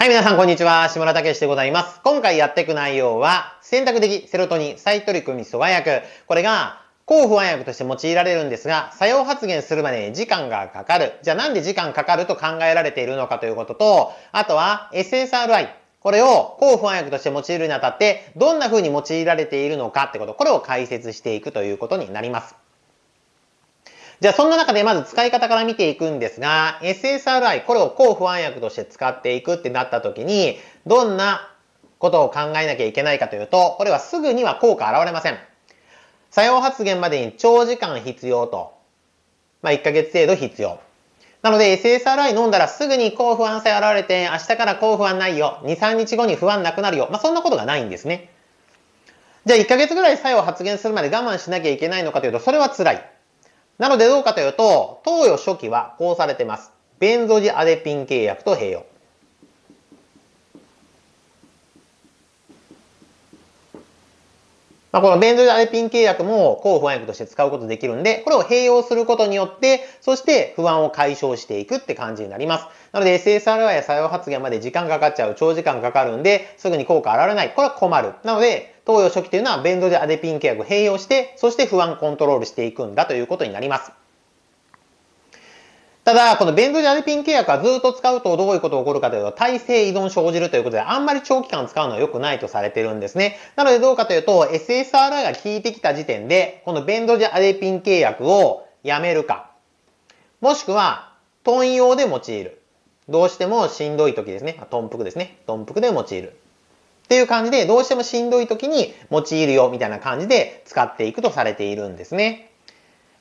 はい、皆さん、こんにちは。下田武でございます。今回やっていく内容は、選択的セロトニン再取り組み阻害薬。これが、抗不安薬として用いられるんですが、作用発現するまでに時間がかかる。じゃあなんで時間かかると考えられているのかということと、あとは SSRI。これを抗不安薬として用いるにあたって、どんな風に用いられているのかってこと、これを解説していくということになります。じゃあそんな中でまず使い方から見ていくんですが、SSRI、これを抗不安薬として使っていくってなった時に、どんなことを考えなきゃいけないかというと、これはすぐには効果現れません。作用発現までに長時間必要と。まあ、1ヶ月程度必要。なので SSRI 飲んだらすぐに抗不安性現れて、明日から抗不安ないよ。2、3日後に不安なくなるよ。まあ、そんなことがないんですね。じゃあ1ヶ月ぐらい作用発現するまで我慢しなきゃいけないのかというと、それは辛い。なのでどうかというと、投与初期はこうされてます。ベンゾジアデピン契約と併用。まあ、このベンゾイアレピン契約も抗不安薬として使うことできるんで、これを併用することによって、そして不安を解消していくって感じになります。なので SSRI や作用発現まで時間かかっちゃう、長時間かかるんで、すぐに効果現れない。これは困る。なので、投与初期というのはベンゾイアレピン契約併用して、そして不安コントロールしていくんだということになります。ただ、このベンゾジアゼピン契約はずっと使うとどういうことが起こるかというと、耐性依存生じるということで、あんまり長期間使うのは良くないとされてるんですね。なのでどうかというと、SSRI が効いてきた時点で、このベンゾジアゼピン契約をやめるか、もしくは、豚用で用いる。どうしてもしんどい時ですね。豚腹ですね。豚腹で用いる。っていう感じで、どうしてもしんどい時に用いるよみたいな感じで使っていくとされているんですね。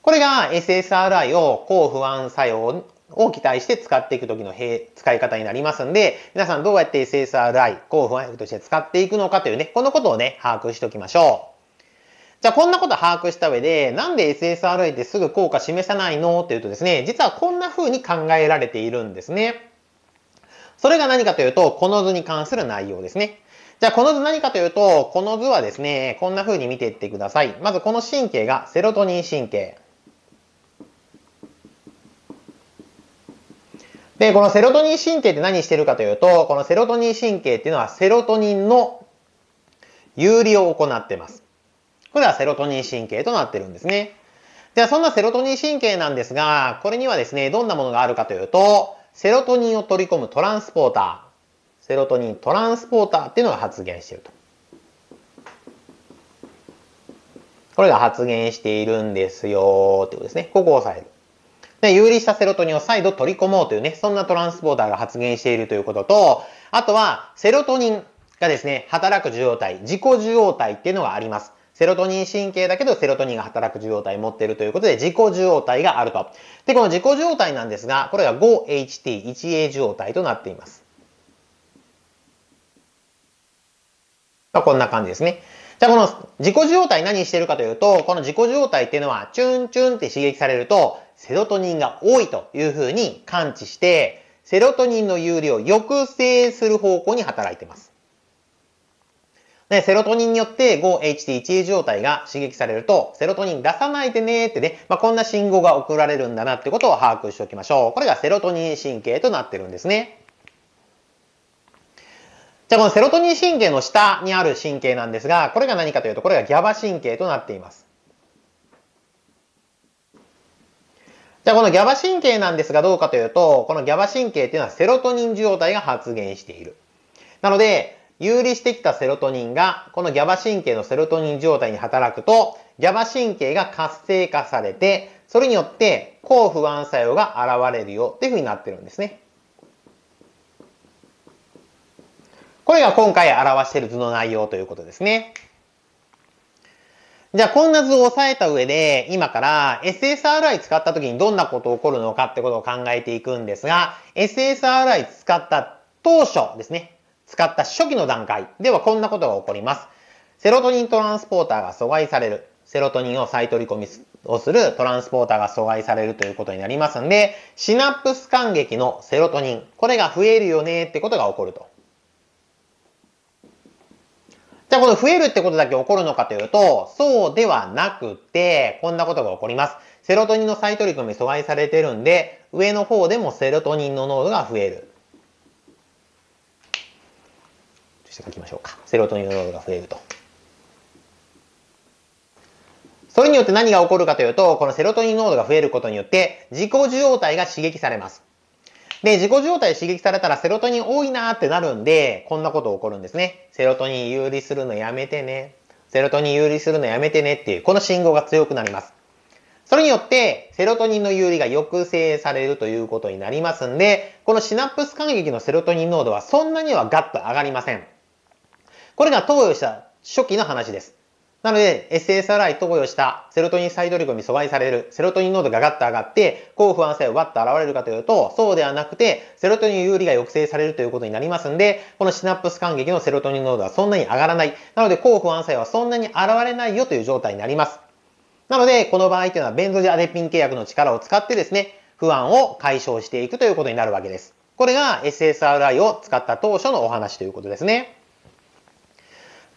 これが SSRI を抗不安作用を期待して使っていく時の使い方になりますんで、皆さんどうやって SSRI、抗不安薬として使っていくのかというね、このことをね、把握しておきましょう。じゃあこんなこと把握した上で、なんで SSRI ってすぐ効果示さないのっていうとですね、実はこんな風に考えられているんですね。それが何かというと、この図に関する内容ですね。じゃあこの図何かというと、この図はですね、こんな風に見ていってください。まずこの神経がセロトニン神経。で、このセロトニン神経って何してるかというと、このセロトニン神経っていうのはセロトニンの有利を行ってます。これはセロトニン神経となってるんですね。ゃあそんなセロトニン神経なんですが、これにはですね、どんなものがあるかというと、セロトニンを取り込むトランスポーター、セロトニントランスポーターっていうのが発現していると。これが発現しているんですよってことですね。ここを押さえる。で、有利したセロトニンを再度取り込もうというね、そんなトランスポーターが発現しているということと、あとは、セロトニンがですね、働く受容体、自己受容体っていうのがあります。セロトニン神経だけどセロトニンが働く受容体持っているということで自己受容体があると。で、この自己受容体なんですが、これが 5HT1A 受容体となっています。まあ、こんな感じですね。じゃあこの自己状態何してるかというと、この自己状態っていうのは、チュンチュンって刺激されると、セロトニンが多いというふうに感知して、セロトニンの有利を抑制する方向に働いています。で、セロトニンによって 5HT1A 状態が刺激されると、セロトニン出さないでねってね、まあ、こんな信号が送られるんだなってことを把握しておきましょう。これがセロトニン神経となってるんですね。じゃあこのセロトニン神経の下にある神経なんですが、これが何かというと、これがギャバ神経となっています。じゃあこのギャバ神経なんですがどうかというと、このギャバ神経っていうのはセロトニン受容体が発現している。なので、有利してきたセロトニンが、このギャバ神経のセロトニン受容体に働くと、ギャバ神経が活性化されて、それによって抗不安作用が現れるよっていうふうになってるんですね。これが今回表している図の内容ということですね。じゃあ、こんな図を押さえた上で、今から SSRI 使った時にどんなこと起こるのかってことを考えていくんですが、SSRI 使った当初ですね。使った初期の段階ではこんなことが起こります。セロトニントランスポーターが阻害される。セロトニンを再取り込みをするトランスポーターが阻害されるということになりますんで、シナプス感激のセロトニン、これが増えるよねってことが起こると。じゃあこの増えるってことだけ起こるのかというと、そうではなくて、こんなことが起こります。セロトニンの再取り組み阻害されてるんで、上の方でもセロトニンの濃度が増える。ょっと書きましょうか。セロトニンの濃度が増えると。それによって何が起こるかというと、このセロトニン濃度が増えることによって、自己受容体が刺激されます。で、自己状態刺激されたらセロトニン多いなってなるんで、こんなこと起こるんですね。セロトニン有利するのやめてね。セロトニン有利するのやめてねっていう、この信号が強くなります。それによって、セロトニンの有利が抑制されるということになりますんで、このシナプス感激のセロトニン濃度はそんなにはガッと上がりません。これが投与した初期の話です。なので、SSRI 投与したセロトニン再ドリ組に阻害される、セロトニン濃度がガッと上がって、抗不安性を奪っと現れるかというと、そうではなくて、セロトニン有利が抑制されるということになりますんで、このシナプス感激のセロトニン濃度はそんなに上がらない。なので、抗不安性はそんなに現れないよという状態になります。なので、この場合というのは、ベンゾジアデピン契約の力を使ってですね、不安を解消していくということになるわけです。これが SSRI を使った当初のお話ということですね。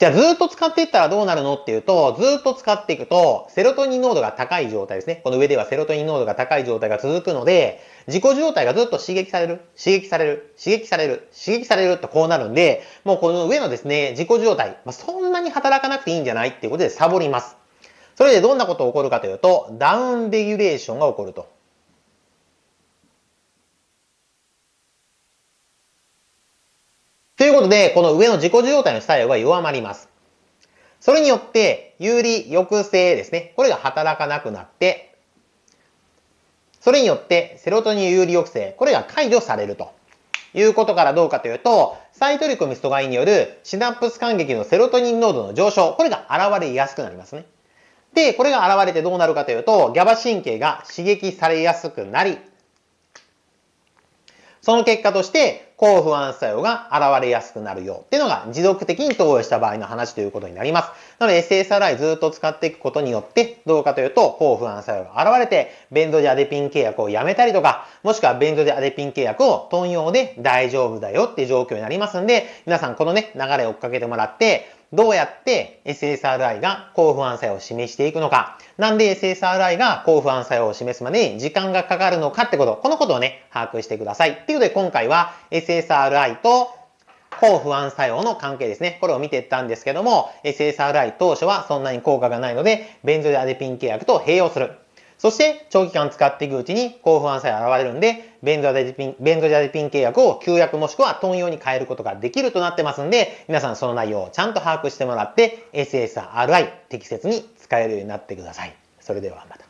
じゃあずっと使っていったらどうなるのっていうと、ずっと使っていくと、セロトニン濃度が高い状態ですね。この上ではセロトニン濃度が高い状態が続くので、自己状態がずっと刺激される、刺激される、刺激される、刺激されるとこうなるんで、もうこの上のですね、自己状態、まあ、そんなに働かなくていいんじゃないっていうことでサボります。それでどんなことが起こるかというと、ダウンレギュレーションが起こると。ことで、この上の自己受容体の作用が弱まります。それによって、有利抑制ですね。これが働かなくなって、それによって、セロトニン有利抑制、これが解除されると。いうことからどうかというと、サイトリコミストガによるシナプス感激のセロトニン濃度の上昇、これが現れやすくなりますね。で、これが現れてどうなるかというと、ギャバ神経が刺激されやすくなり、その結果として、抗不安作用が現れやすくなるよっていうのが持続的に投与した場合の話ということになります。なので SSRI ずっと使っていくことによってどうかというと抗不安作用が現れてベンゾジアデピン契約をやめたりとかもしくはベンゾジアデピン契約を頓用で大丈夫だよっていう状況になりますんで皆さんこのね流れを追っかけてもらってどうやって SSRI が抗不安作用を示していくのか、なんで SSRI が抗不安作用を示すまでに時間がかかるのかってこと、このことをね、把握してください。ということで今回は SSRI と抗不安作用の関係ですね。これを見ていったんですけども、SSRI 当初はそんなに効果がないので、ベンゾデアデピン契約と併用する。そして長期間使っていくうちに高不安さえ現れるんで、ベンゾジデピン、ベンゾアデピン契約を旧約もしくは豚用に変えることができるとなってますんで、皆さんその内容をちゃんと把握してもらって、SSRI 適切に使えるようになってください。それではまた。